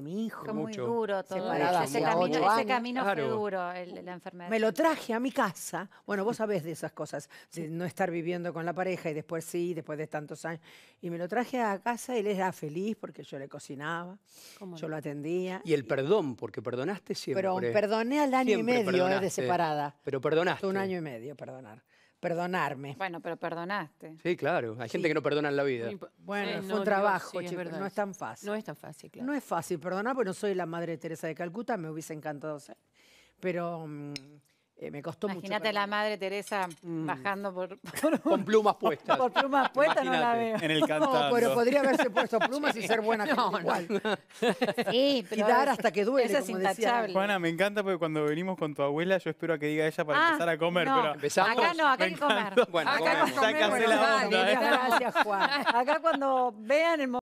mi hijo. Fue muy duro todo. Ese, camino, ese camino fue duro, la enfermedad. Me lo traje a mi casa. Bueno, vos sabés de esas cosas, de no estar viviendo con la pareja y después sí, después de tantos años. Y me lo traje a casa, y él era feliz porque yo le cocinaba, yo lo atendía. Y el perdón, porque perdonaste siempre. Pero perdoné al año y medio eh, de separada. Pero perdonaste. un año y medio perdonar perdonarme. Bueno, pero perdonaste. Sí, claro. Hay gente que no perdona en la vida. Bueno, eh, fue un trabajo, no es tan fácil. No es tan fácil, claro. No es fácil perdonar, porque no soy la madre de Teresa de Calcuta, me hubiese encantado ser. Pero mm, eh, me costó Imagínate mucho. Imagínate la madre Teresa mm. bajando por, Con plumas puestas. por plumas puestas no la veo. En el cantando. No, pero podría haberse puesto plumas y ser buena no, igual. y dar hasta que duele, Esa es como Decía. Juana, me encanta porque cuando venimos con tu abuela, yo espero a que diga ella para ah, empezar a comer. Pero Acá no, acá hay que comer. Bueno, acá comemos. Comemos. bueno, la onda, ¿eh? Gracias, Juan. Acá cuando vean el momento